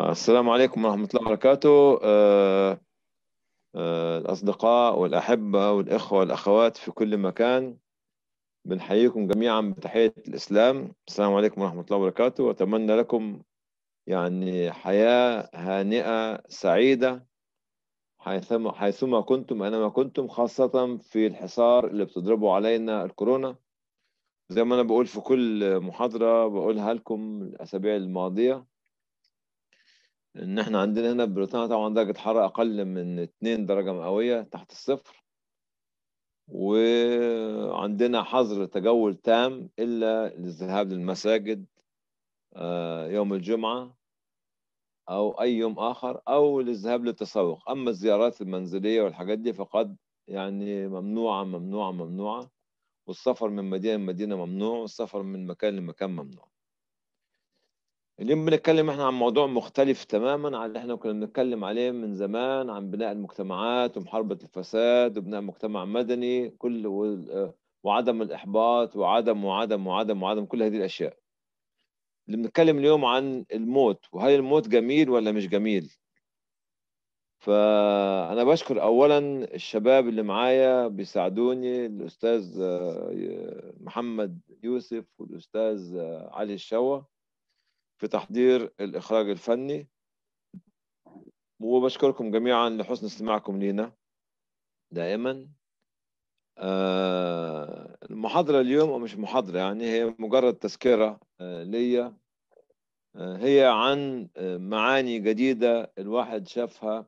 السلام عليكم ورحمة الله وبركاته آه، آه، الأصدقاء والأحبة والإخوة والأخوات في كل مكان بنحييكم جميعا بتحية الإسلام السلام عليكم ورحمة الله وبركاته وأتمنى لكم يعني حياة هانئة سعيدة حيثما, حيثما كنتم أينما كنتم خاصة في الحصار اللي بتضربه علينا الكورونا زي ما أنا بقول في كل محاضرة بقولها لكم الأسابيع الماضية ان احنا عندنا هنا بريطانيا طبعا درجه حراره اقل من اتنين درجه مئويه تحت الصفر وعندنا حظر تجول تام الا للذهاب للمساجد آه، يوم الجمعه او اي يوم اخر او للذهاب للتسوق اما الزيارات المنزليه والحاجات دي فقد يعني ممنوعه ممنوعه ممنوعه والسفر من مدينه لمدينه ممنوع والسفر من مكان لمكان ممنوع اليوم بنتكلم احنا عن موضوع مختلف تماما عن اللي احنا كنا بنتكلم عليه من زمان عن بناء المجتمعات ومحاربة الفساد وبناء مجتمع مدني كل آه، وعدم الإحباط وعدم وعدم وعدم وعدم كل هذه الأشياء اللي بنتكلم اليوم عن الموت وهل الموت جميل ولا مش جميل فأنا بشكر أولا الشباب اللي معايا بيساعدوني الأستاذ آه، محمد يوسف والأستاذ آه، علي الشوه في تحضير الإخراج الفني وبشكركم جميعا لحسن استماعكم لينا دائما آه، المحاضرة اليوم أو مش محاضرة يعني هي مجرد تذكرة آه، ليا آه، هي عن معاني جديدة الواحد شافها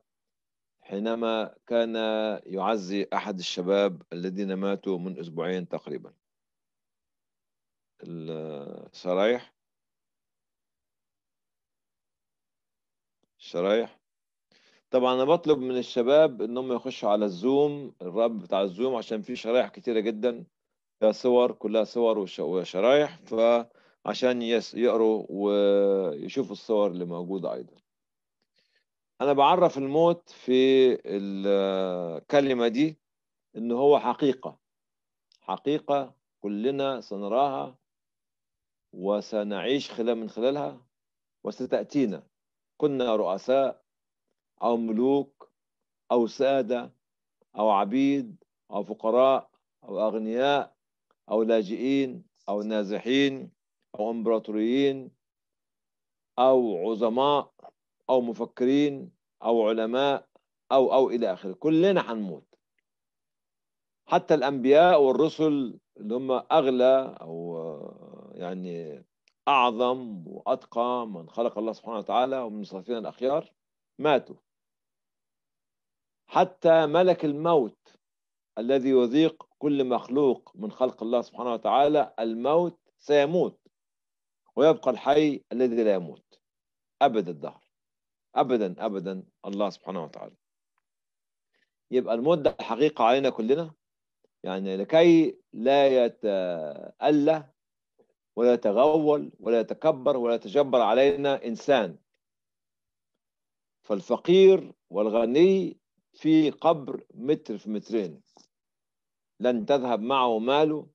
حينما كان يعزي أحد الشباب الذين ماتوا من أسبوعين تقريبا الصرايح الشرايح طبعا انا بطلب من الشباب ان هم يخشوا على الزوم الراب بتاع الزوم عشان في شرايح كتيره جدا فيها صور كلها صور وشرايح فعشان يقروا ويشوفوا الصور اللي موجوده ايضا انا بعرف الموت في الكلمه دي ان هو حقيقه حقيقه كلنا سنراها وسنعيش خلال من خلالها وستاتينا كنا رؤساء أو ملوك أو سادة أو عبيد أو فقراء أو أغنياء أو لاجئين أو نازحين أو إمبراطوريين أو عظماء أو مفكرين أو علماء أو أو إلى آخره كلنا هنموت حتى الأنبياء والرسل اللي هم أغلى أو يعني أعظم وأتقى من خلق الله سبحانه وتعالى ومن صفاتنا الأخيار ماتوا حتى ملك الموت الذي يذيق كل مخلوق من خلق الله سبحانه وتعالى الموت سيموت ويبقى الحي الذي لا يموت أبد الدهر أبدا أبدا الله سبحانه وتعالى يبقى الموت حقيقة علينا كلنا يعني لكي لا يتألى ولا يتغول ولا يتكبر ولا يتجبر علينا إنسان فالفقير والغني في قبر متر في مترين لن تذهب معه ماله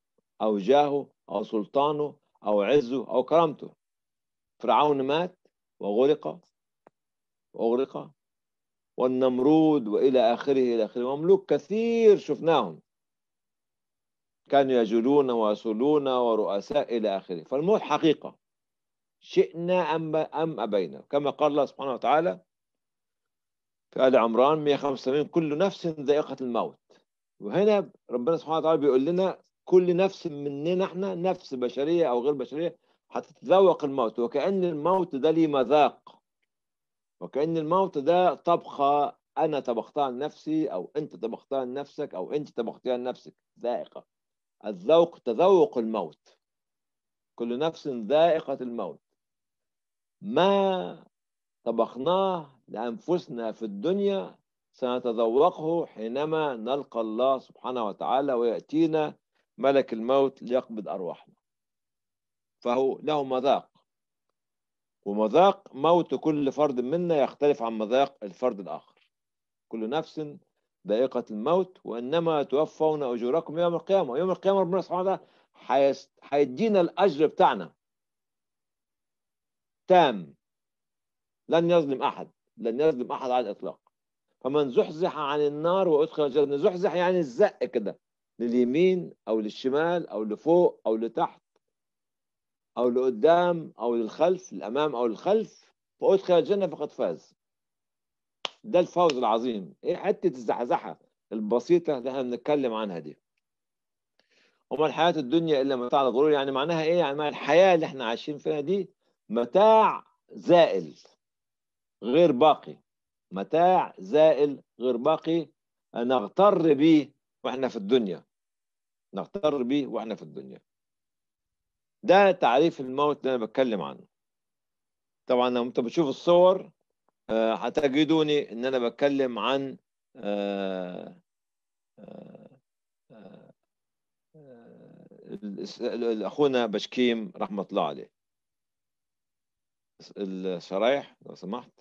أو جاهه أو سلطانه أو عزه أو كرامته فرعون مات وغرق وأغرق والنمرود وإلى آخره إلى آخره مملوك كثير شفناهم كانوا يجلون ويصلون ورؤساء إلى آخره فالموت حقيقة شئنا أم أم أبينا كما قال الله سبحانه وتعالى في آل عمران 185 كل نفس ذائقة الموت وهنا ربنا سبحانه وتعالى بيقول لنا كل نفس مننا احنا نفس بشرية أو غير بشرية هتتذوق الموت وكأن الموت ده لي مذاق وكأن الموت ده طبخة أنا طبختها لنفسي أو أنت طبختها لنفسك أو أنت طبختها لنفسك ذائقة الذوق تذوق الموت كل نفس ذائقة الموت ما طبخناه لأنفسنا في الدنيا سنتذوقه حينما نلقى الله سبحانه وتعالى ويأتينا ملك الموت ليقبض أرواحنا فهو له مذاق ومذاق موت كل فرد منا يختلف عن مذاق الفرد الآخر كل نفس ذائقة الموت وإنما توفون أجوركم يوم القيامة يوم القيامة ربنا سبحانه وتعالى هيدينا الأجر بتاعنا تام لن يظلم أحد لن يظلم أحد على الإطلاق فمن زحزح عن النار وأدخل الجنة زحزح يعني الزق كده لليمين أو للشمال أو لفوق أو لتحت أو لقدام أو للخلف للأمام أو للخلف فأدخل الجنة فقد فاز ده الفوز العظيم ايه حته الزحزحه البسيطه اللي احنا بنتكلم عنها دي وما الحياه الدنيا الا متاع الغرور يعني معناها ايه يعني الحياه اللي احنا عايشين فيها دي متاع زائل غير باقي متاع زائل غير باقي نغتر به واحنا في الدنيا نغتر به واحنا في الدنيا ده تعريف الموت اللي انا بتكلم عنه طبعا لما انت بتشوف الصور آه، هتجدوني ان انا بتكلم عن آه، آه، اخونا بشكيم رحمه الله عليه الشرايح لو سمحت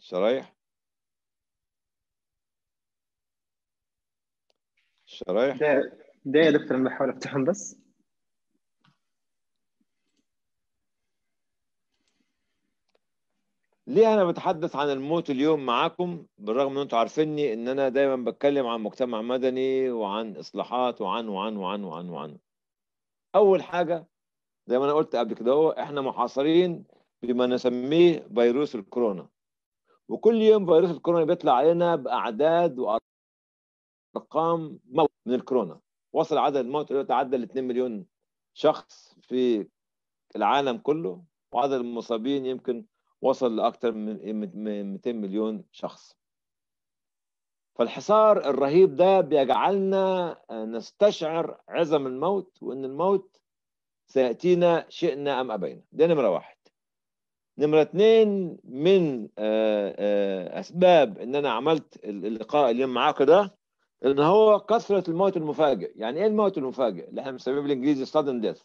الشرايح الشرايح ده ده يا دكتور المحاولة بتاعهم بس ليه انا بتحدث عن الموت اليوم معاكم بالرغم ان انتم عارفيني ان انا دايما بتكلم عن مجتمع مدني وعن اصلاحات وعن وعن وعن وعن وعن اول حاجه زي ما انا قلت قبل كده هو احنا محاصرين بما نسميه فيروس الكورونا وكل يوم فيروس الكورونا بيطلع علينا باعداد وارقام موت من الكورونا وصل عدد الموت اللي تعدى ال 2 مليون شخص في العالم كله وعدد المصابين يمكن وصل لأكثر من 200 مليون شخص فالحصار الرهيب ده بيجعلنا آه، نستشعر عظم الموت وان الموت سياتينا شئنا ام ابينا ده نمره واحد نمره اثنين من آه، آه، اسباب ان انا عملت اللقاء اليوم معاكم ده ان هو كثره الموت المفاجئ يعني ايه الموت المفاجئ اللي احنا بنسميه بالانجليزي sudden death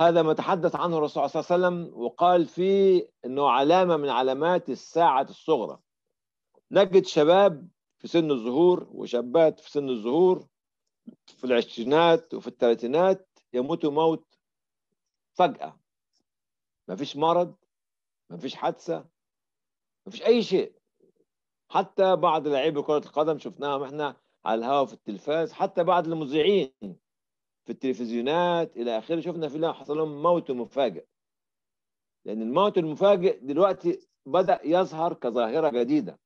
هذا ما تحدث عنه الرسول صلى الله عليه وسلم وقال فيه أنه علامة من علامات الساعة الصغرى نجد شباب في سن الظهور وشابات في سن الظهور في العشرينات وفي الثلاثينات يموتوا موت فجأة مفيش مرض مفيش حادثة مفيش أي شيء حتى بعض لعيبة كرة القدم شفناهم احنا على الهواء في التلفاز حتى بعض المذيعين في التلفزيونات الى اخره شفنا في لهم حصل لهم موت مفاجئ لان الموت المفاجئ دلوقتي بدا يظهر كظاهره جديده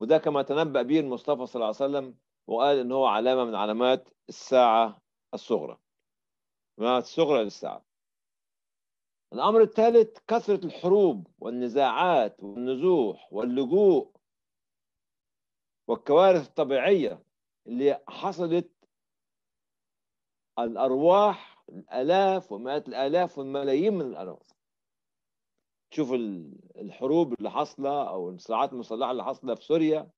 وده كما تنبأ به المصطفى صلى الله عليه وسلم وقال ان هو علامه من علامات الساعه الصغرى من الصغرى للساعه الامر الثالث كثره الحروب والنزاعات والنزوح واللجوء والكوارث الطبيعيه اللي حصلت الأرواح الآلاف ومئات الآلاف والملايين من الأرواح تشوف الحروب اللي حاصلة أو الصراعات المسلحة اللي حاصلة في سوريا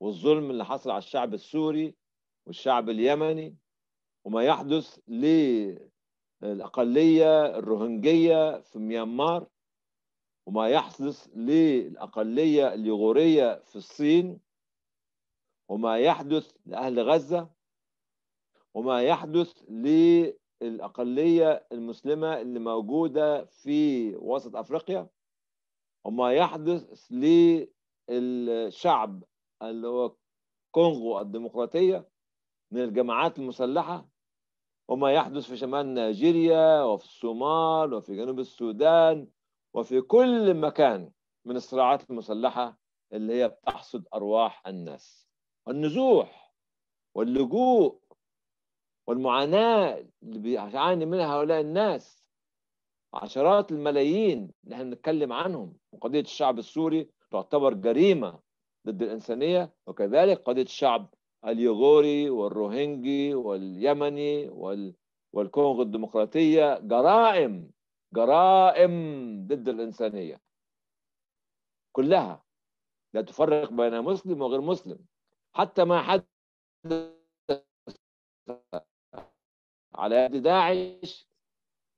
والظلم اللي حصل على الشعب السوري والشعب اليمني وما يحدث للأقلية الروهنجية في ميانمار وما يحدث للأقلية اليغورية في الصين وما يحدث لأهل غزة وما يحدث للأقلية المسلمة اللي موجودة في وسط أفريقيا وما يحدث للشعب اللي هو كونغو الديمقراطية من الجماعات المسلحة وما يحدث في شمال نيجيريا وفي الصومال وفي جنوب السودان وفي كل مكان من الصراعات المسلحة اللي هي بتحصد أرواح الناس النزوح واللجوء والمعاناة اللي بيعاني منها هؤلاء الناس عشرات الملايين اللي احنا بنتكلم عنهم وقضية الشعب السوري تعتبر جريمة ضد الإنسانية وكذلك قضية الشعب اليغوري والروهينجي واليمني وال... والكونغو الديمقراطية جرائم جرائم ضد الإنسانية كلها لا تفرق بين مسلم وغير مسلم حتى ما حدث على يد داعش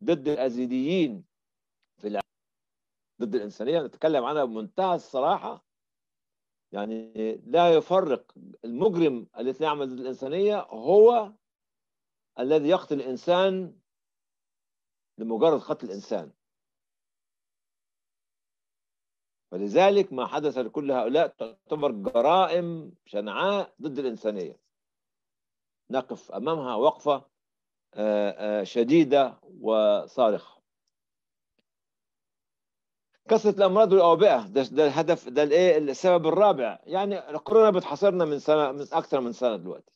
ضد الأزيديين في العالم ضد الإنسانية نتكلم عنها بمنتهى الصراحة يعني لا يفرق المجرم الذي يعمل ضد الإنسانية هو الذي يقتل الإنسان لمجرد قتل الإنسان فلذلك ما حدث لكل هؤلاء تعتبر جرائم شنعاء ضد الإنسانية نقف أمامها وقفة آه، آه، شديدة وصارخة كثرة الأمراض والأوبئة ده, ده الهدف ده الإيه السبب الرابع يعني الكورونا بتحاصرنا من سنة من أكثر من سنة دلوقتي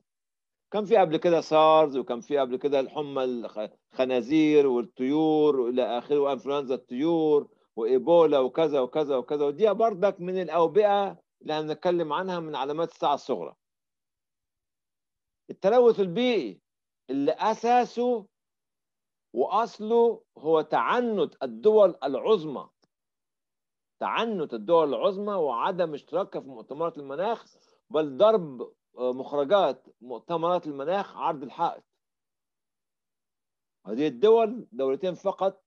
كان في قبل كده سارز وكان في قبل كده الحمى الخنازير والطيور والى اخره وانفلونزا الطيور وايبولا وكذا وكذا وكذا ودي برضك من الاوبئه اللي هنتكلم عنها من علامات الساعه الصغرى التلوث البيئي اللي أساسه وأصله هو تعنت الدول العظمى تعنت الدول العظمى وعدم اشتراكها في مؤتمرات المناخ بل ضرب آه، مخرجات مؤتمرات المناخ عرض الحائط هذه الدول دولتين فقط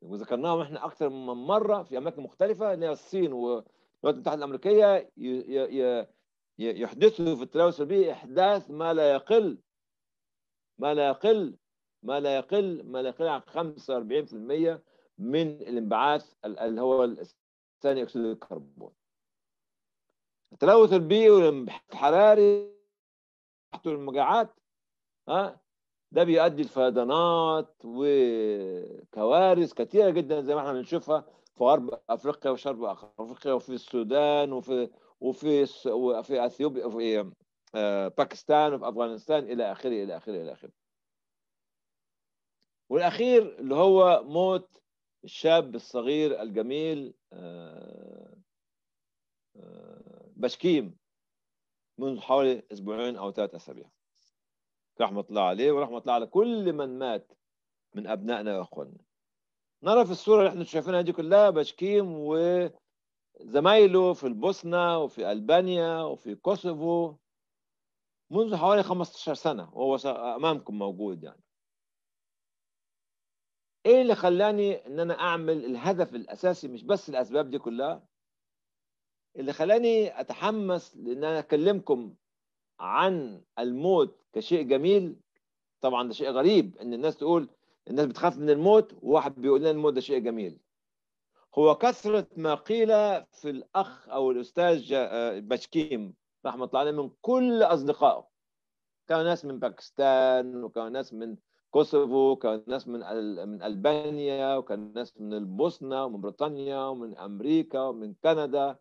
وذكرناهم احنا اكثر من مره في اماكن مختلفه اللي هي الصين والولايات المتحده الامريكيه يحدثوا في التلوث البيئي احداث ما لا يقل ما لا يقل ما لا يقل ما لا يقل عن 45% من الانبعاث اللي هو ثاني اكسيد الكربون التلوث البيئي والانبعاث الحراري والمجاعات ها ده بيؤدي لفيضانات وكوارث كثيره جدا زي ما احنا بنشوفها في غرب افريقيا وشرق افريقيا وفي السودان وفي وفي وفي اثيوبيا وفي إيه؟ آه، باكستان وفي افغانستان الى اخره الى اخره الى اخره والاخير اللي هو موت الشاب الصغير الجميل آه، آه، بشكيم منذ حوالي اسبوعين او ثلاث اسابيع رحمه الله عليه ورحمه الله على كل من مات من ابنائنا واخواننا نرى في الصوره اللي احنا شايفينها دي كلها بشكيم وزمايله في البوسنه وفي البانيا وفي كوسوفو منذ حوالي 15 سنة وهو أمامكم موجود يعني إيه اللي خلاني إن أنا أعمل الهدف الأساسي مش بس الأسباب دي كلها اللي خلاني أتحمس لأن أنا أكلمكم عن الموت كشيء جميل طبعا ده شيء غريب إن الناس تقول الناس بتخاف من الموت وواحد بيقول لنا الموت ده شيء جميل هو كثرة ما قيل في الأخ أو الأستاذ آه، بشكيم رحمة الله عليه من كل أصدقائه كانوا ناس من باكستان وكانوا ناس من كوسوفو وكانوا ناس من من ألبانيا وكانوا ناس من البوسنة ومن بريطانيا ومن أمريكا ومن كندا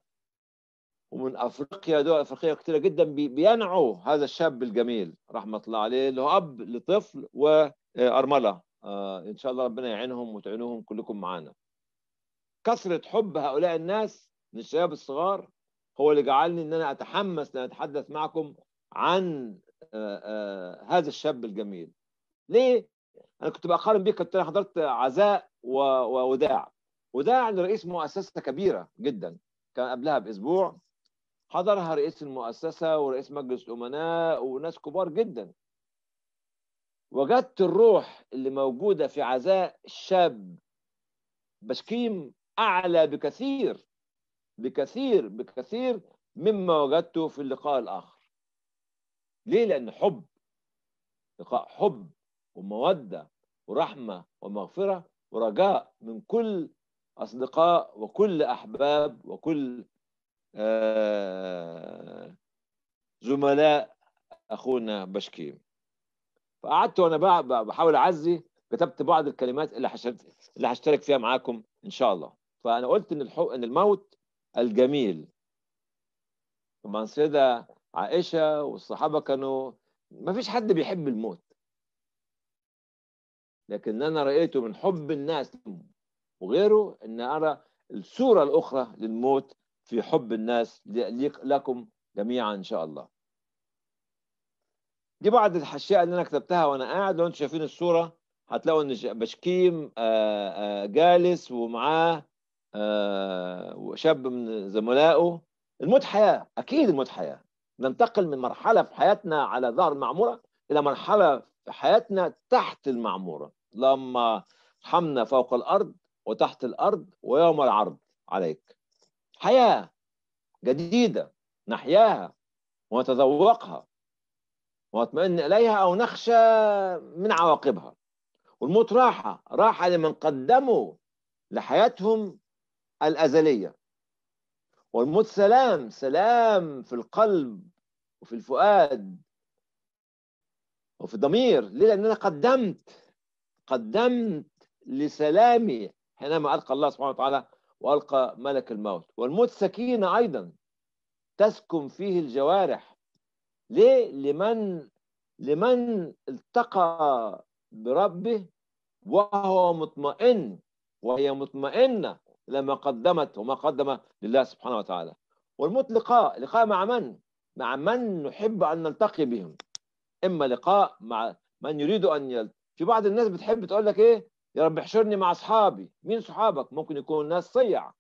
ومن أفريقيا دول أفريقية كثيرة جدا بينعوا هذا الشاب الجميل رحمة الله عليه اللي هو أب لطفل وأرملة آه، إن شاء الله ربنا يعينهم وتعينوهم كلكم معانا كثرة حب هؤلاء الناس من الشباب الصغار هو اللي جعلني ان انا اتحمس ان اتحدث معكم عن آه، آه، هذا الشاب الجميل ليه انا كنت بقارن بيه كنت انا حضرت عزاء ووداع وداع عند رئيس مؤسسه كبيره جدا كان قبلها باسبوع حضرها رئيس المؤسسه ورئيس مجلس الامناء وناس كبار جدا وجدت الروح اللي موجوده في عزاء الشاب بشكيم اعلى بكثير بكثير بكثير مما وجدته في اللقاء الآخر ليه لأن حب لقاء حب ومودة ورحمة ومغفرة ورجاء من كل أصدقاء وكل أحباب وكل آه، زملاء أخونا بشكيم فقعدت وأنا بحاول أعزي كتبت بعض الكلمات اللي اللي هشترك فيها معاكم إن شاء الله فأنا قلت إن الحب إن الموت الجميل طبعا سيدة عائشة والصحابة كانوا ما فيش حد بيحب الموت لكن أنا رأيته من حب الناس وغيره أن أرى الصورة الأخرى للموت في حب الناس لكم جميعا إن شاء الله دي بعض الاشياء اللي انا كتبتها وانا قاعد لو انتم شايفين الصوره هتلاقوا ان بشكيم آه، آه، جالس ومعاه آه، وشاب من زملائه الموت حياه اكيد الموت حياه ننتقل من مرحله في حياتنا على ظهر المعموره الى مرحله في حياتنا تحت المعموره لما حمنا فوق الارض وتحت الارض ويوم العرض عليك حياه جديده نحياها ونتذوقها ونطمئن اليها او نخشى من عواقبها والموت راحه راحه لمن قدموا لحياتهم الأزلية والموت سلام سلام في القلب وفي الفؤاد وفي الضمير ليه لأن أنا قدمت قدمت لسلامي حينما ألقى الله سبحانه وتعالى وألقى ملك الموت والموت سكينة أيضا تسكن فيه الجوارح ليه لمن لمن التقى بربه وهو مطمئن وهي مطمئنة لما قدمت وما قدم لله سبحانه وتعالى والموت لقاء لقاء مع من؟ مع من نحب أن نلتقي بهم إما لقاء مع من يريد أن يلتقي في بعض الناس بتحب تقول لك إيه يا رب احشرني مع أصحابي مين صحابك؟ ممكن يكون ناس صيع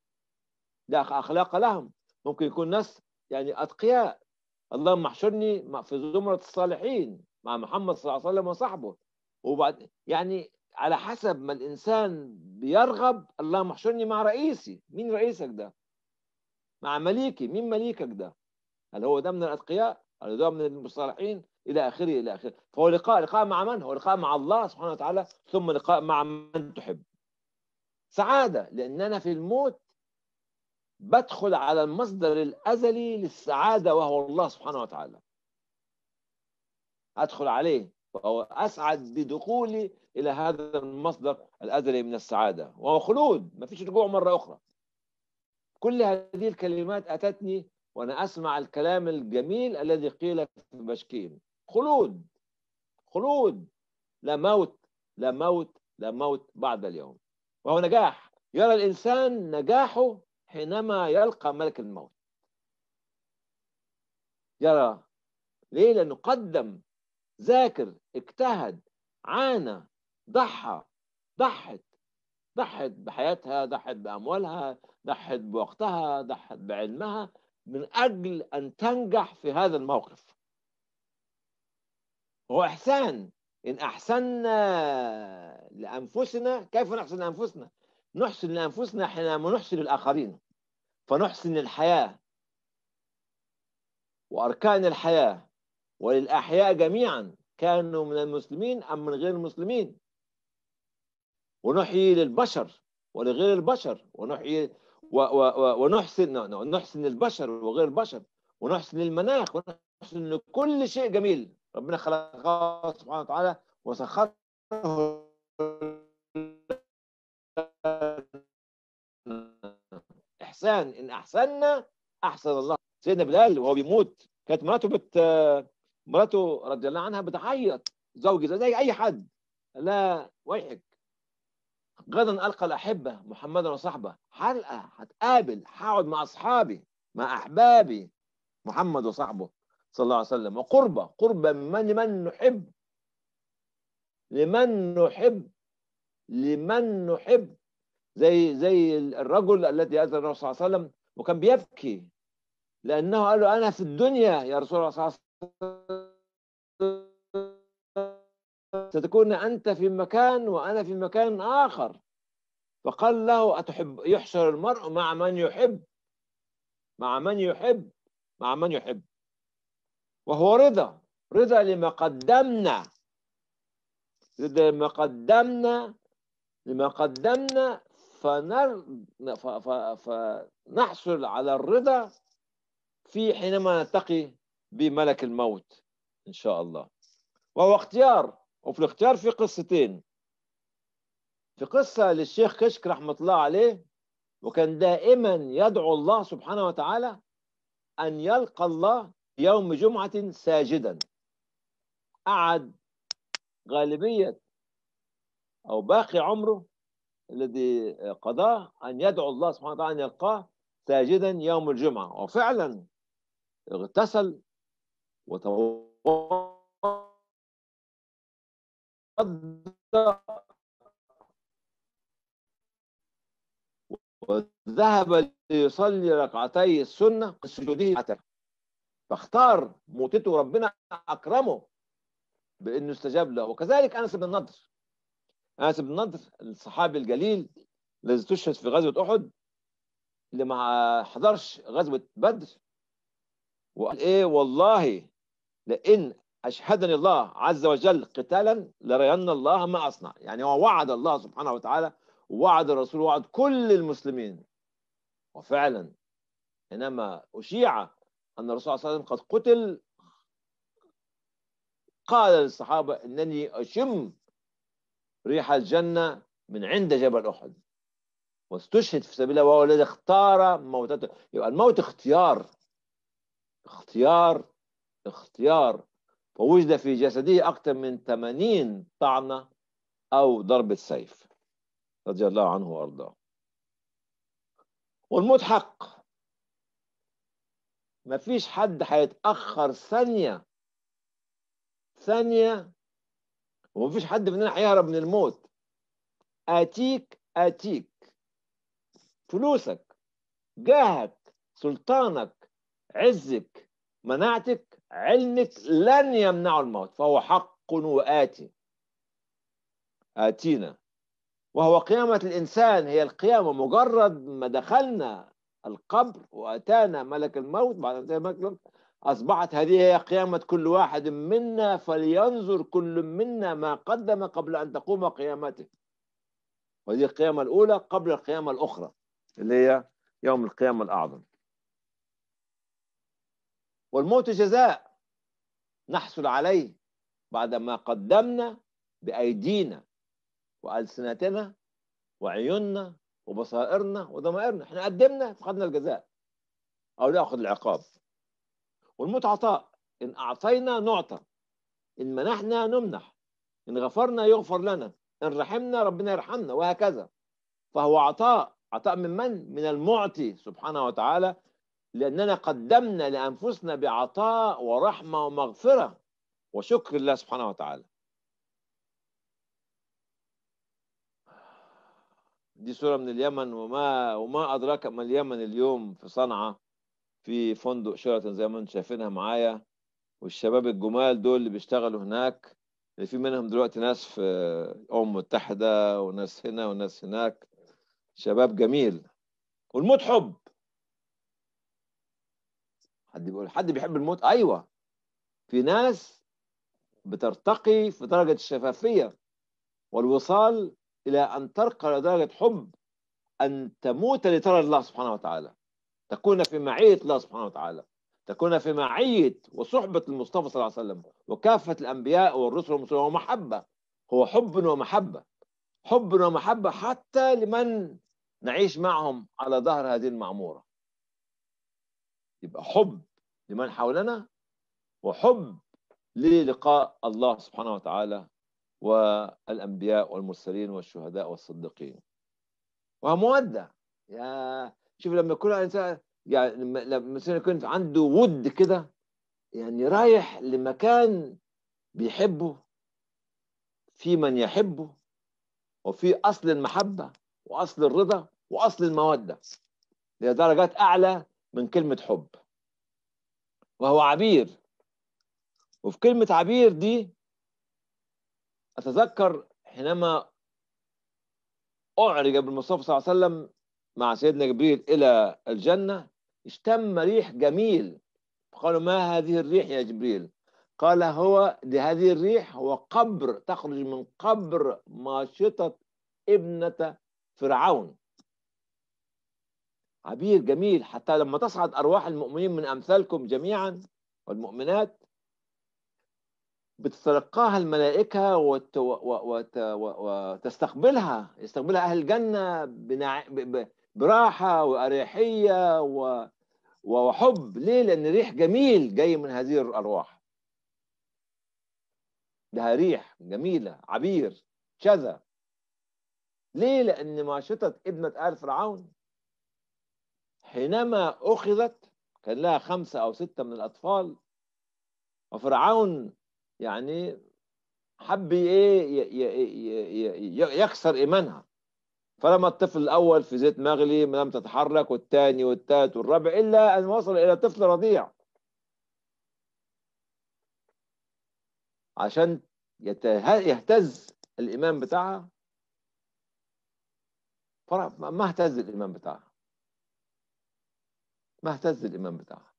لا أخلاق لهم ممكن يكون ناس يعني أتقياء اللهم احشرني في زمرة الصالحين مع محمد صلى الله عليه وسلم وصحبه وبعد يعني على حسب ما الانسان بيرغب الله محشرني مع رئيسي مين رئيسك ده مع مليكي مين مليكك ده هل هو ده من الاتقياء هل ده من المصالحين الى اخره الى اخره فهو لقاء لقاء مع من هو لقاء مع الله سبحانه وتعالى ثم لقاء مع من تحب سعاده لان انا في الموت بدخل على المصدر الازلي للسعاده وهو الله سبحانه وتعالى ادخل عليه وهو اسعد بدخولي إلى هذا المصدر الأزلي من السعادة وهو خلود ما فيش رجوع مرة أخرى كل هذه الكلمات أتتني وأنا أسمع الكلام الجميل الذي قيل في بشكين خلود خلود لا موت لا موت لا موت بعد اليوم وهو نجاح يرى الإنسان نجاحه حينما يلقى ملك الموت يرى ليه لأنه قدم ذاكر اجتهد عانى ضحى ضحت ضحت بحياتها ضحت بأموالها ضحت بوقتها ضحت بعلمها من أجل أن تنجح في هذا الموقف هو إحسان إن أحسنا لأنفسنا كيف نحسن لأنفسنا نحسن لأنفسنا حينما نحسن للآخرين فنحسن الحياة وأركان الحياة وللأحياء جميعا كانوا من المسلمين أم من غير المسلمين ونحيي للبشر ولغير البشر ونحيي و و و ونحسن نعم، نعم، نحسن البشر وغير البشر ونحسن المناخ ونحسن كل شيء جميل ربنا خلقه سبحانه وتعالى وسخره احسان ان احسننا احسن الله سيدنا بلال وهو بيموت كانت مراته بت مراته رضي الله عنها بتعيط زوجي زي اي حد لا ويحك غدا ألقى الأحبة محمدا وصحبه حلقة هتقابل هقعد مع أصحابي مع أحبابي محمد وصحبه صلى الله عليه وسلم وقربة قربة من من نحب لمن نحب لمن نحب زي زي الرجل الذي اتى الرسول صلى الله عليه وسلم وكان بيبكي لأنه قال له أنا في الدنيا يا رسول الله صلى الله عليه وسلم ستكون أنت في مكان وأنا في مكان آخر فقال له أتحب يحشر المرء مع من يحب مع من يحب مع من يحب وهو رضا رضا لما قدمنا رضا لما قدمنا لما قدمنا فنر... ف... ف... فنحصل على الرضا في حينما نلتقي بملك الموت إن شاء الله وهو اختيار وفي الاختيار في قصتين في قصة للشيخ كشك رحمة الله عليه وكان دائما يدعو الله سبحانه وتعالى أن يلقى الله يوم جمعة ساجدا قعد غالبية أو باقي عمره الذي قضاه أن يدعو الله سبحانه وتعالى أن يلقاه ساجدا يوم الجمعة وفعلا اغتسل وتوضأ وذهب ليصلي ركعتي السنة سجوده فاختار موتته ربنا أكرمه بأنه استجاب له وكذلك أنس بن النضر أنس بن النضر الصحابي الجليل الذي استشهد في غزوة أحد اللي ما حضرش غزوة بدر وقال إيه والله لان أشهدني الله عز وجل قتالا لرين الله ما أصنع يعني هو وعد الله سبحانه وتعالى وعد الرسول وعد كل المسلمين وفعلا حينما أشيع أن الرسول صلى الله عليه وسلم قد قتل قال للصحابة إنني أشم ريح الجنة من عند جبل أحد واستشهد في سبيل الله وهو الذي اختار موتته يبقى الموت اختيار اختيار اختيار ووجد في جسده أكثر من 80 طعنة أو ضربة سيف رضي الله عنه وأرضاه والموت حق مفيش حد هيتأخر ثانية ثانية ومفيش حد مننا هيهرب من الموت آتيك آتيك فلوسك جاهك سلطانك عزك مناعتك علمك لن يمنعه الموت فهو حق وآتي آتينا وهو قيامة الإنسان هي القيامة مجرد ما دخلنا القبر وأتانا ملك الموت بعد أن أصبحت هذه هي قيامة كل واحد منا فلينظر كل منا ما قدم قبل أن تقوم قيامته وهذه القيامة الأولى قبل القيامة الأخرى اللي هي يوم القيامة الأعظم والموت جزاء نحصل عليه بعدما قدمنا بأيدينا وألسنتنا وعيوننا وبصائرنا وضمائرنا احنا قدمنا فقدنا الجزاء أو نأخذ العقاب والموت عطاء إن أعطينا نعطى إن منحنا نمنح إن غفرنا يغفر لنا إن رحمنا ربنا يرحمنا وهكذا فهو عطاء عطاء من من؟ من المعطي سبحانه وتعالى لأننا قدمنا لأنفسنا بعطاء ورحمة ومغفرة وشكر الله سبحانه وتعالى دي صورة من اليمن وما وما أدراك ما اليمن اليوم في صنعاء في فندق شيراتون زي ما انتم شايفينها معايا والشباب الجمال دول اللي بيشتغلوا هناك اللي في منهم دلوقتي ناس في الأمم المتحدة وناس هنا وناس هناك شباب جميل والموت حب حد بيقول حد بيحب الموت ايوه في ناس بترتقي في درجه الشفافيه والوصال الى ان ترقى لدرجه حب ان تموت لترى الله سبحانه وتعالى تكون في معيه الله سبحانه وتعالى تكون في معيه وصحبه المصطفى صلى الله عليه وسلم وكافه الانبياء والرسل والمسلمين ومحبه هو حب ومحبه حب ومحبه حتى لمن نعيش معهم على ظهر هذه المعموره يبقى حب لمن حولنا وحب للقاء الله سبحانه وتعالى والأنبياء والمرسلين والشهداء والصديقين ومودة يا شوف لما يكون الإنسان يعني لما يكون عنده ود كده يعني رايح لمكان بيحبه في من يحبه وفي أصل المحبة وأصل الرضا وأصل المودة هي درجات أعلى من كلمة حب وهو عبير وفي كلمة عبير دي أتذكر حينما أعرج بالمصطفى صلى الله عليه وسلم مع سيدنا جبريل إلى الجنة اشتم ريح جميل فقالوا ما هذه الريح يا جبريل قال هو دي هذه الريح هو قبر تخرج من قبر ماشطة ابنة فرعون عبير جميل حتى لما تصعد أرواح المؤمنين من أمثالكم جميعا والمؤمنات بتتلقاها الملائكة وتستقبلها يستقبلها أهل الجنة براحة وأريحية وحب ليه؟ لأن ريح جميل جاي من هذه الأرواح لها ريح جميلة عبير شذا ليه؟ لأن ما شطت ابنة آل فرعون حينما أخذت كان لها خمسة أو ستة من الأطفال وفرعون يعني حب إيه يكسر إيمانها فرمى الطفل الأول في زيت مغلي لم تتحرك والثاني والثالث والرابع إلا أن وصل إلى طفل رضيع عشان يهتز الإيمان بتاعها ما اهتز الإيمان بتاعها ما اهتز الإمام بتاعها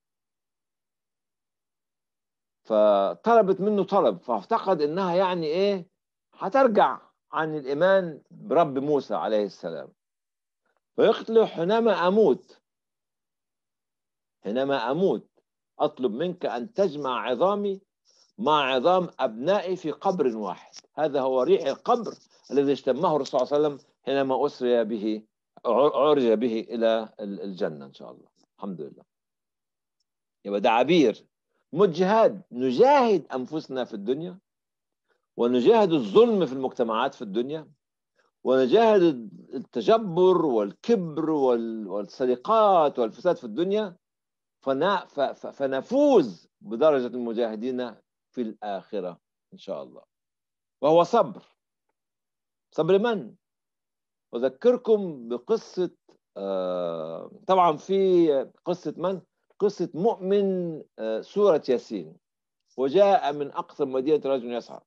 فطلبت منه طلب فاعتقد إنها يعني إيه هترجع عن الإيمان برب موسى عليه السلام فيقتل حينما أموت حينما أموت أطلب منك أن تجمع عظامي مع عظام أبنائي في قبر واحد هذا هو ريح القبر الذي اجتمعه الرسول صلى الله عليه وسلم حينما أسري به عرج به إلى الجنة إن شاء الله الحمد لله يبقى ده عبير مجهد نجاهد أنفسنا في الدنيا ونجاهد الظلم في المجتمعات في الدنيا ونجاهد التجبر والكبر والسرقات والفساد في الدنيا فنفوز بدرجة المجاهدين في الآخرة إن شاء الله وهو صبر صبر من؟ أذكركم بقصة آه، طبعا في قصة من؟ قصة مؤمن آه، سورة ياسين وجاء من أقصى مدينة رجل يسعى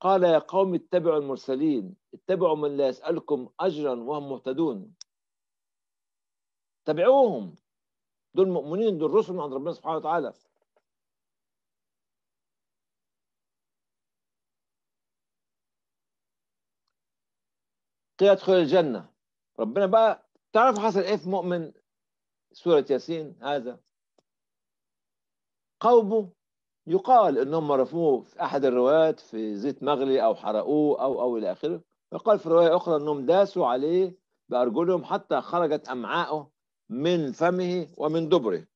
قال يا قوم اتبعوا المرسلين اتبعوا من لا يسألكم أجرا وهم مهتدون تبعوهم دول مؤمنين دول رسل من عند ربنا سبحانه وتعالى قيل ادخل الجنة ربنا بقى تعرف حصل ايه في مؤمن سورة ياسين هذا قومه يقال انهم رفوه في احد الروايات في زيت مغلي او حرقوه او او الى اخره ويقال في روايه اخرى انهم داسوا عليه بارجلهم حتى خرجت امعائه من فمه ومن دبره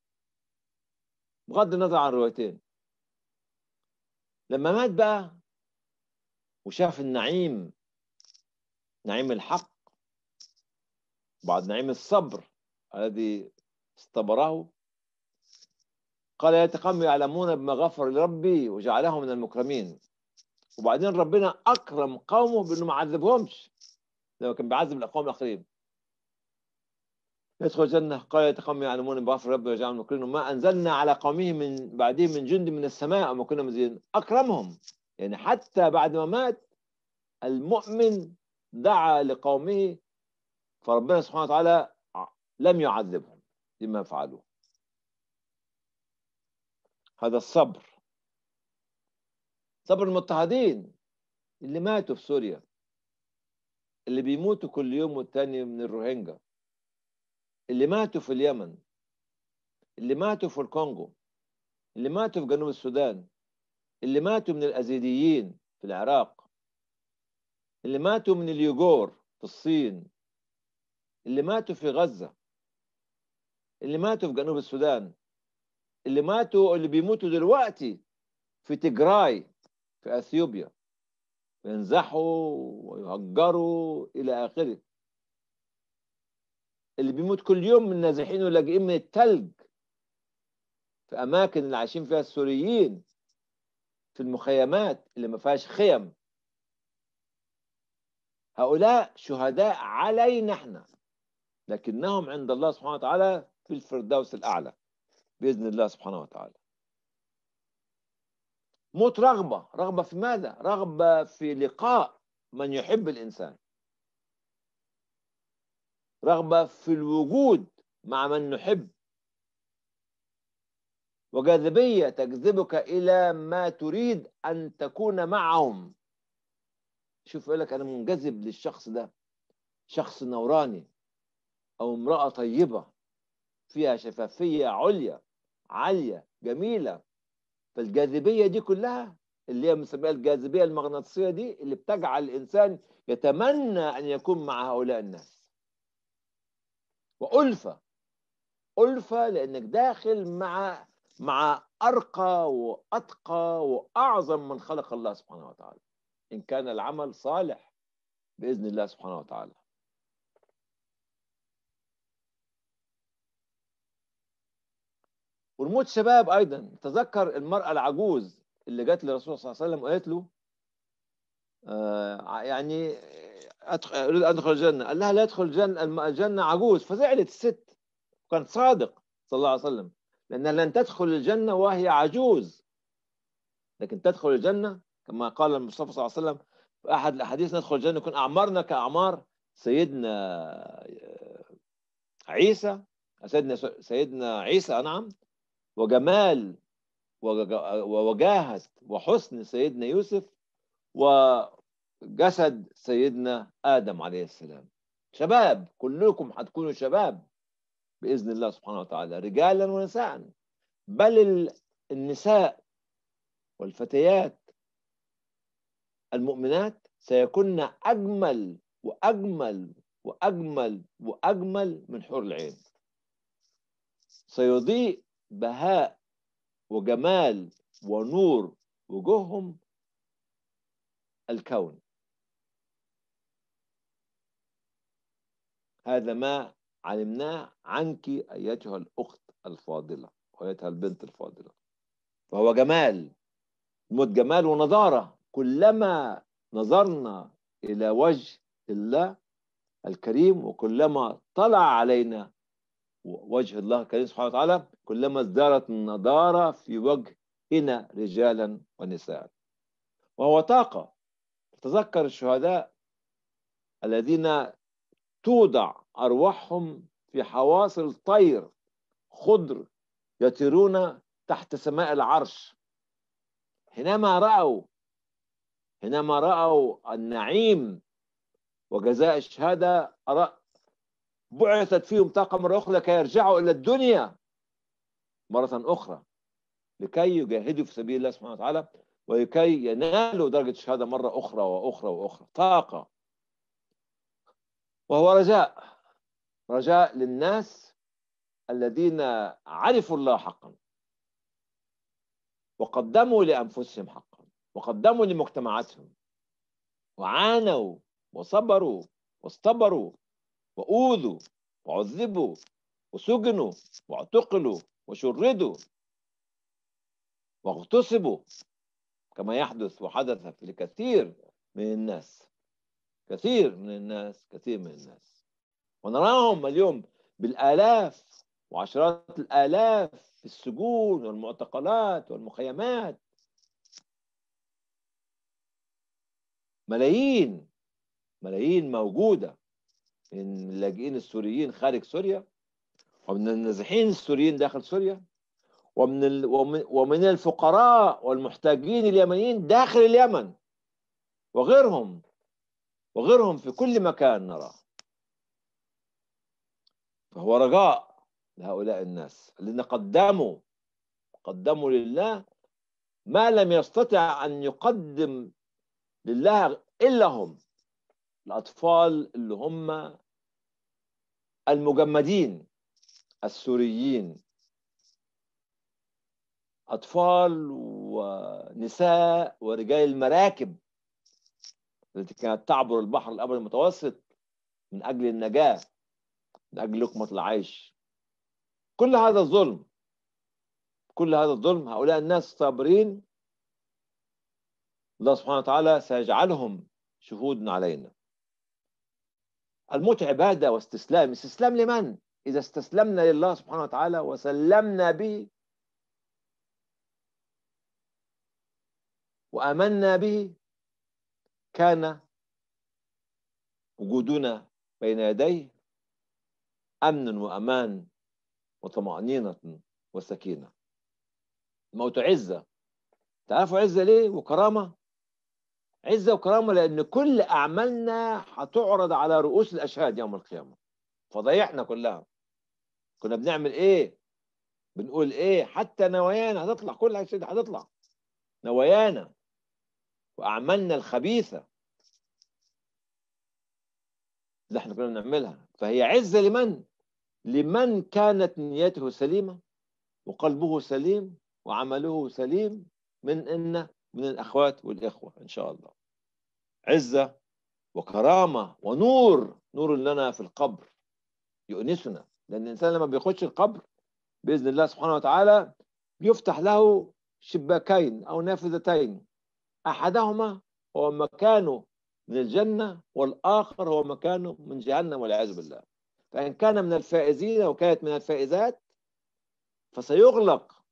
بغض النظر عن الروايتين لما مات بقى وشاف النعيم نعيم الحق بعد نعيم الصبر الذي اصطبره قال يا قوم يعلمون بما غفر لربي وجعله من المكرمين وبعدين ربنا اكرم قومه بانه ما عذبهمش لما كان بيعذب الاقوام الاخرين يدخل الجنة قال يتقم قوم يعلمون بغفر ربي وجعلهم مكرمين وما أنزلنا على قومه من بعدهم من جند من السماء وما كنا مزين أكرمهم يعني حتى بعد ما مات المؤمن دعا لقومه فربنا سبحانه وتعالى لم يعذبهم لما فعلوا هذا الصبر صبر المضطهدين اللي ماتوا في سوريا اللي بيموتوا كل يوم والتاني من الروهينجا اللي ماتوا في اليمن اللي ماتوا في الكونغو اللي ماتوا في جنوب السودان اللي ماتوا من الأزيديين في العراق اللي ماتوا من اليوغور في الصين اللي ماتوا في غزة اللي ماتوا في جنوب السودان اللي ماتوا اللي بيموتوا دلوقتي في تجراي في اثيوبيا ينزحوا ويهجروا الى اخره اللي بيموت كل يوم من النازحين واللاجئين من التلج في اماكن اللي عايشين فيها السوريين في المخيمات اللي ما فيهاش خيم هؤلاء شهداء علينا احنا لكنهم عند الله سبحانه وتعالى في الفردوس الأعلى بإذن الله سبحانه وتعالى موت رغبة رغبة في ماذا؟ رغبة في لقاء من يحب الإنسان رغبة في الوجود مع من نحب وجاذبية تجذبك إلى ما تريد أن تكون معهم شوف يقول لك أنا منجذب للشخص ده شخص نوراني أو امرأة طيبة فيها شفافية عليا عالية جميلة فالجاذبية دي كلها اللي هي بنسميها الجاذبية المغناطيسية دي اللي بتجعل الإنسان يتمنى أن يكون مع هؤلاء الناس وألفة ألفة لأنك داخل مع مع أرقى وأتقى وأعظم من خلق الله سبحانه وتعالى إن كان العمل صالح بإذن الله سبحانه وتعالى والموت شباب ايضا تذكر المراه العجوز اللي جت للرسول صلى الله عليه وسلم وقالت له آه يعني اريد ادخل الجنه قال لها لا ادخل الجنه الجنه عجوز فزعلت الست وكان صادق صلى الله عليه وسلم لانها لن تدخل الجنه وهي عجوز لكن تدخل الجنه كما قال المصطفى صلى الله عليه وسلم في احد الاحاديث ندخل الجنه يكون اعمارنا كاعمار سيدنا آه، عيسى سيدنا سيدنا عيسى نعم وجمال ووجاهة وحسن سيدنا يوسف وجسد سيدنا آدم عليه السلام شباب كلكم هتكونوا شباب بإذن الله سبحانه وتعالى رجالا ونساء بل النساء والفتيات المؤمنات سيكون أجمل وأجمل وأجمل وأجمل من حور العين سيضيء بهاء وجمال ونور وجوههم الكون هذا ما علمناه عنك أيتها الأخت الفاضلة ايتها البنت الفاضلة فهو جمال موت جمال ونضارة كلما نظرنا إلى وجه الله الكريم وكلما طلع علينا وجه الله الكريم سبحانه وتعالى كلما ازدارت النضارة في وجه هنا رجالا ونساء وهو طاقة تذكر الشهداء الذين توضع أرواحهم في حواصل طير خضر يطيرون تحت سماء العرش حينما رأوا حينما رأوا النعيم وجزاء الشهادة بعثت فيهم طاقة مرة أخرى لكي يرجعوا إلى الدنيا مرة أخرى لكي يجاهدوا في سبيل الله سبحانه وتعالى ولكي ينالوا درجة الشهادة مرة أخرى وأخرى وأخرى طاقة وهو رجاء رجاء للناس الذين عرفوا الله حقا وقدموا لأنفسهم حقا وقدموا لمجتمعاتهم وعانوا وصبروا واصطبروا وأوذوا وعذبوا وسجنوا واعتقلوا وشردوا واغتصبوا كما يحدث وحدث في الكثير من الناس كثير من الناس كثير من الناس ونراهم اليوم بالآلاف وعشرات الآلاف في السجون والمعتقلات والمخيمات ملايين ملايين موجودة من اللاجئين السوريين خارج سوريا ومن النازحين السوريين داخل سوريا ومن ال... ومن الفقراء والمحتاجين اليمنيين داخل اليمن وغيرهم وغيرهم في كل مكان نراه فهو رجاء لهؤلاء الناس الذين قدموا قدموا لله ما لم يستطع أن يقدم لله إلا هم الأطفال اللي هم المجمدين السوريين أطفال ونساء ورجال المراكب التي كانت تعبر البحر الأبيض المتوسط من أجل النجاة من أجل لقمة العيش كل هذا الظلم كل هذا الظلم هؤلاء الناس الصابرين الله سبحانه وتعالى سيجعلهم شهود علينا الموت عباده واستسلام استسلام لمن اذا استسلمنا لله سبحانه وتعالى وسلمنا به وامنا به كان وجودنا بين يديه امن وامان وطمانينه وسكينه الموت عزه تعرفوا عزه ليه وكرامه عزة وكرامة لأن كل أعمالنا هتعرض على رؤوس الأشهاد يوم القيامة فضيعنا كلها كنا بنعمل إيه بنقول إيه حتى نوايانا هتطلع كل حاجة هتطلع نوايانا وأعمالنا الخبيثة اللي احنا كنا بنعملها فهي عزة لمن؟ لمن كانت نيته سليمة وقلبه سليم وعمله سليم من أن من الأخوات والإخوة إن شاء الله عزة وكرامة ونور نور لنا في القبر يؤنسنا لأن الإنسان لما بيخش القبر بإذن الله سبحانه وتعالى يفتح له شباكين أو نافذتين أحدهما هو مكانه من الجنة والآخر هو مكانه من جهنم والعياذ بالله فإن كان من الفائزين أو كانت من الفائزات فسيغلق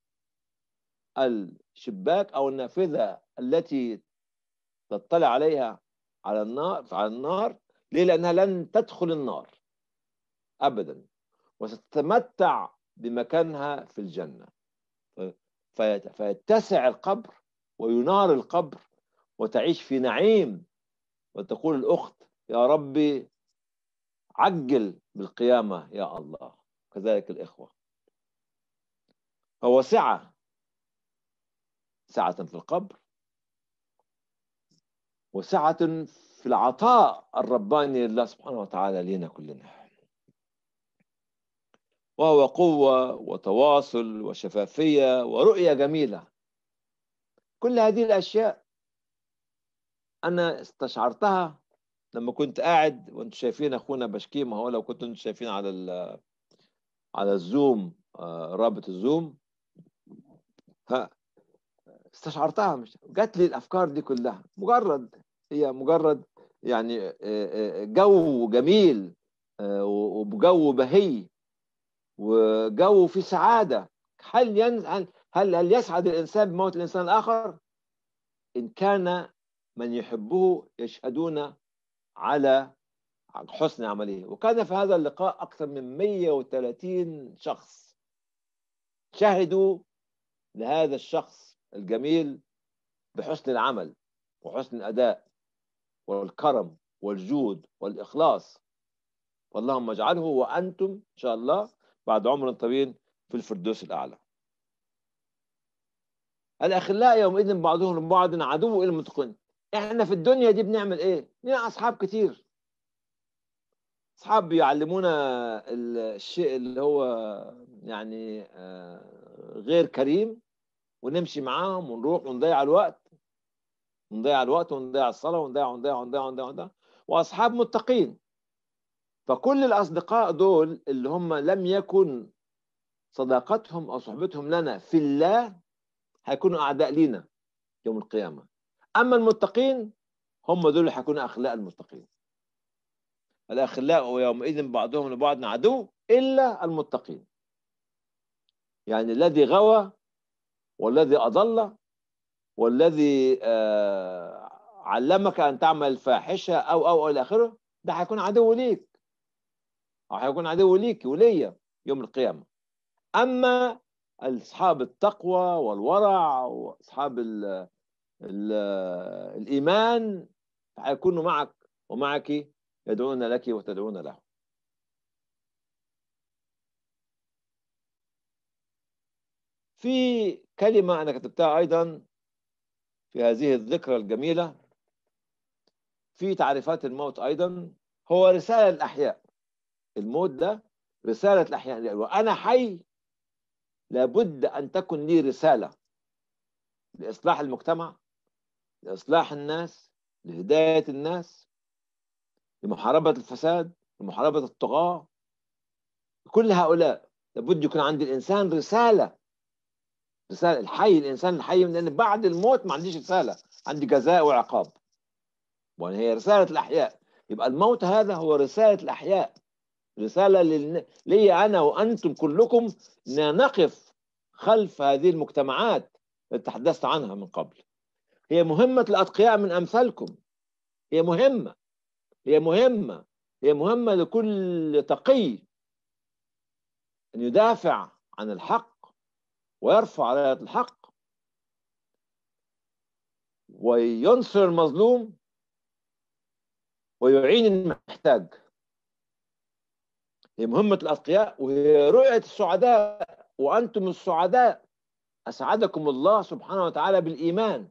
الشباك او النافذه التي تطلع عليها على النار على النار ليه؟ لانها لن تدخل النار ابدا وستتمتع بمكانها في الجنه فيتسع القبر وينار القبر وتعيش في نعيم وتقول الاخت يا ربي عجل بالقيامه يا الله كذلك الاخوه فوسعه سعة في القبر وسعة في العطاء الرباني لله سبحانه وتعالى لنا كلنا وهو قوة وتواصل وشفافية ورؤية جميلة كل هذه الأشياء أنا استشعرتها لما كنت قاعد وانتم شايفين أخونا بشكيم هو لو كنتم انتم شايفين على على الزوم آه، رابط الزوم استشعرتها مش جات لي الافكار دي كلها مجرد هي مجرد يعني آه، آه، جو جميل آه، وجو بهي وجو في سعاده هل ينزل هل هل يسعد الانسان بموت الانسان الاخر؟ ان كان من يحبه يشهدون على حسن عمله وكان في هذا اللقاء اكثر من 130 شخص شهدوا لهذا الشخص الجميل بحسن العمل وحسن الأداء والكرم والجود والإخلاص اللهم اجعله وأنتم إن شاء الله بعد عمر طويل في الفردوس الأعلى الأخلاء يومئذ بعضهم لبعض عدو إلى المتقن إحنا في الدنيا دي بنعمل إيه؟ لنا أصحاب كتير أصحاب بيعلمونا الشيء اللي هو يعني آه، غير كريم ونمشي معاهم ونروح ونضيع الوقت ونضيع الوقت ونضيع الصلاة ونضيع ونضيع ونضيع ونضيع, ونضيع. وأصحاب متقين فكل الأصدقاء دول اللي هم لم يكن صداقتهم أو صحبتهم لنا في الله هيكونوا أعداء لينا يوم القيامة أما المتقين هم دول اللي هيكونوا أخلاء المتقين الأخلاء يومئذ بعضهم لبعض عدو إلا المتقين يعني الذي غوى والذي أضل والذي آه، علمك أن تعمل فاحشة أو أو إلى آخره ده هيكون عدو ليك أو هيكون عدو ليك وليا يوم القيامة أما أصحاب التقوى والورع وأصحاب الـ الـ الإيمان هيكونوا معك ومعك يدعون لك وتدعون لهم في كلمة أنا كتبتها أيضا في هذه الذكرى الجميلة في تعريفات الموت أيضا هو رسالة للأحياء الموت ده رسالة الأحياء وأنا حي لابد أن تكن لي رسالة لإصلاح المجتمع لإصلاح الناس لهداية الناس لمحاربة الفساد لمحاربة الطغاة كل هؤلاء لابد يكون عند الإنسان رسالة رساله الحي الانسان الحي لان بعد الموت ما عنديش رساله عندي جزاء وعقاب وان هي رساله الاحياء يبقى الموت هذا هو رساله الاحياء رساله لل... لي انا وانتم كلكم نقف خلف هذه المجتمعات اللي تحدثت عنها من قبل هي مهمه الاتقياء من امثالكم هي مهمه هي مهمه هي مهمه لكل تقي ان يدافع عن الحق ويرفع راية الحق وينصر المظلوم ويعين المحتاج هي مهمة الأتقياء وهي رؤية السعداء وأنتم السعداء أسعدكم الله سبحانه وتعالى بالإيمان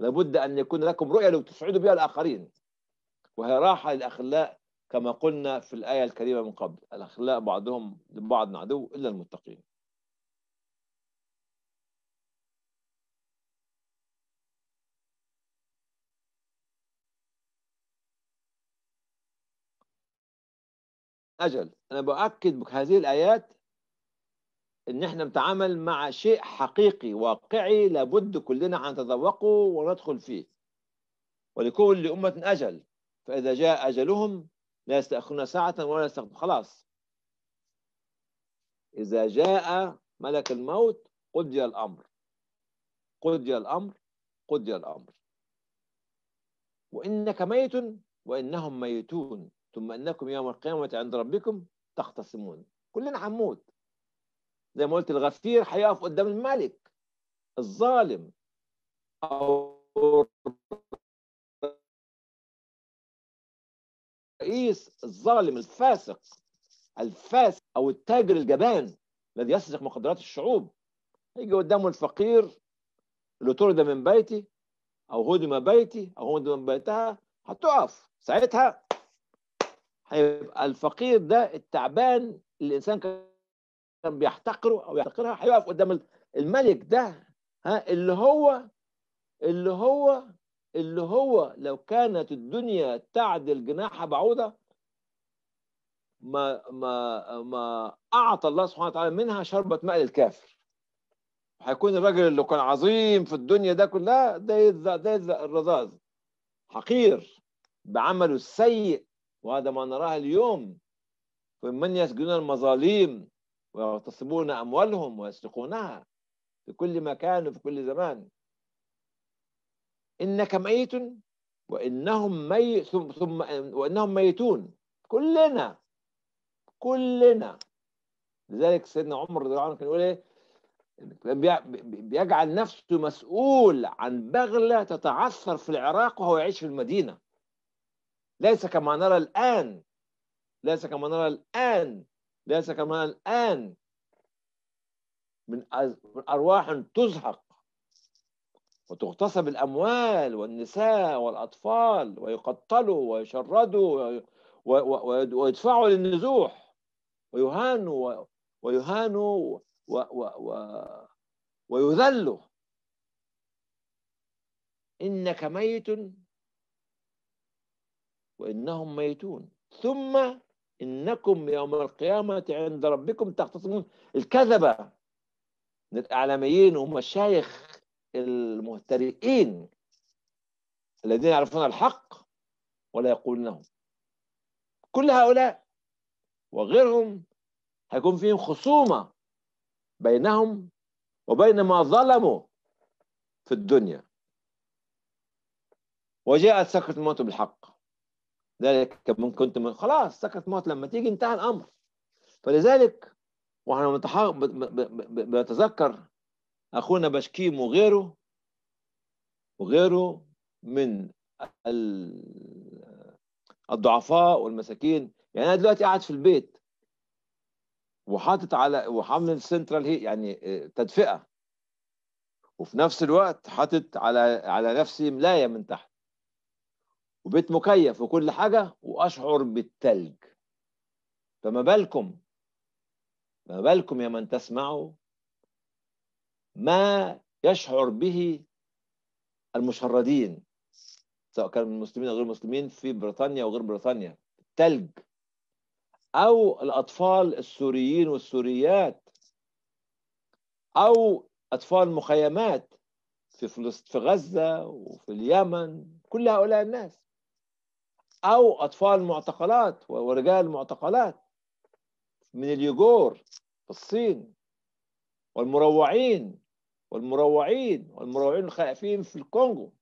لابد أن يكون لكم رؤية لو تسعدوا بها الآخرين وهي راحة للأخلاء كما قلنا في الآية الكريمة من قبل الأخلاء بعضهم لبعض عدو إلا المتقين أجل أنا بأكد بهذه الآيات ان احنا بنتعامل مع شيء حقيقي واقعي لابد كلنا ان نتذوقه وندخل فيه ولكل امه اجل فاذا جاء اجلهم لا يستاخرون ساعه ولا يستقدمون خلاص اذا جاء ملك الموت قضي الامر قضي الامر قضي الامر وانك ميت وانهم ميتون ثم انكم يوم القيامه عند ربكم تختصمون كلنا حموت زي ما قلت الغفير هيقف قدام الملك الظالم او الرئيس الظالم الفاسق الفاسق او التاجر الجبان الذي يسرق مقدرات الشعوب يجي قدامه الفقير اللي طرد من بيتي او هدم بيتي او هدم بيتها هتقف ساعتها هيبقى الفقير ده التعبان اللي الانسان كان بيحتقره او يحتقرها هيقف قدام الملك ده ها اللي هو اللي هو اللي هو لو كانت الدنيا تعدل جناحها بعوضه ما ما ما اعطى الله سبحانه وتعالى منها شربة ماء للكافر هيكون الراجل اللي كان عظيم في الدنيا ده كلها ده ده الرذاذ حقير بعمله السيء وهذا ما نراه اليوم ومن يسجنون المظاليم ويغتصبون أموالهم ويسرقونها في كل مكان وفي كل زمان إنك ميت وإنهم مي... ثم وإنهم ميتون كلنا كلنا لذلك سيدنا عمر رضي الله عنه كان يقول ايه بيجعل نفسه مسؤول عن بغلة تتعثر في العراق وهو يعيش في المدينة ليس كما نرى الآن ليس كما نرى الآن ليس كما نرى الآن من أرواح تزهق وتغتصب الأموال والنساء والأطفال ويقتلوا ويشردوا ويدفعوا للنزوح ويهانوا ويهانوا ويذلوا إنك ميت وإنهم ميتون ثم إنكم يوم القيامة عند ربكم تختصمون الكذبة من الإعلاميين ومشايخ المهترئين الذين يعرفون الحق ولا يقولونه كل هؤلاء وغيرهم هيكون فيهم خصومة بينهم وبين ما ظلموا في الدنيا وجاءت سكرة الموت بالحق ذلك كنت من خلاص سكت موت لما تيجي انتهى الامر فلذلك واحنا بنتذكر اخونا بشكيم وغيره وغيره من الضعفاء والمساكين يعني انا دلوقتي قاعد في البيت وحاطط على وحامل سنترال هي يعني آه، تدفئه وفي نفس الوقت حاطط على على نفسي ملايه من تحت وبيت مكيف وكل حاجة وأشعر بالتلج فما بالكم فما بالكم يا من تسمعوا ما يشعر به المشردين سواء كانوا المسلمين أو غير المسلمين في بريطانيا وغير بريطانيا التلج أو الأطفال السوريين والسوريات أو أطفال مخيمات في فلسطين في غزة وفي اليمن كل هؤلاء الناس أو أطفال معتقلات ورجال معتقلات من اليوغور في الصين والمروعين والمروعين والمروعين الخائفين في الكونغو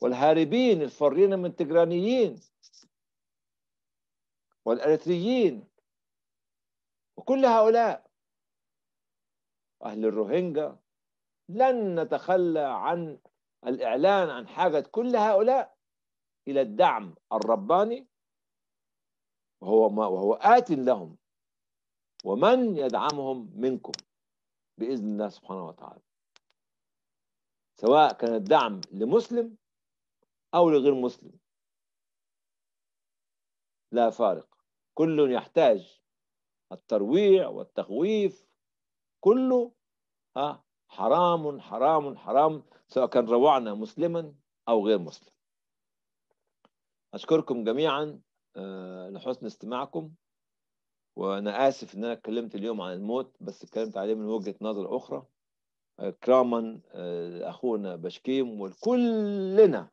والهاربين الفارين من التجرانيين والأريتريين وكل هؤلاء أهل الروهينجا لن نتخلى عن الإعلان عن حاجة كل هؤلاء إلى الدعم الرباني وهو ما وهو آت لهم ومن يدعمهم منكم بإذن الله سبحانه وتعالى سواء كان الدعم لمسلم أو لغير مسلم لا فارق كل يحتاج الترويع والتخويف كله حرام حرام حرام سواء كان روعنا مسلما أو غير مسلم أشكركم جميعا آه، لحسن استماعكم وأنا آسف إن أنا اتكلمت اليوم عن الموت بس اتكلمت عليه من وجهة نظر أخرى آه، كراما آه، أخونا بشكيم وكلنا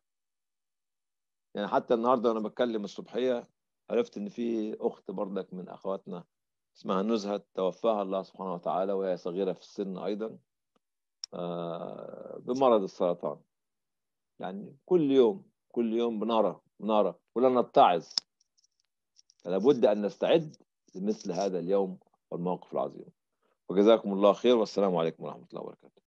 يعني حتى النهاردة وأنا بتكلم الصبحية عرفت إن في أخت برضك من أخواتنا اسمها نزهة توفاها الله سبحانه وتعالى وهي صغيرة في السن أيضا بمرض السرطان يعني كل يوم كل يوم بنرى نارا ولا نتعظ فلا بد أن نستعد لمثل هذا اليوم والموقف العظيم وجزاكم الله خير والسلام عليكم ورحمة الله وبركاته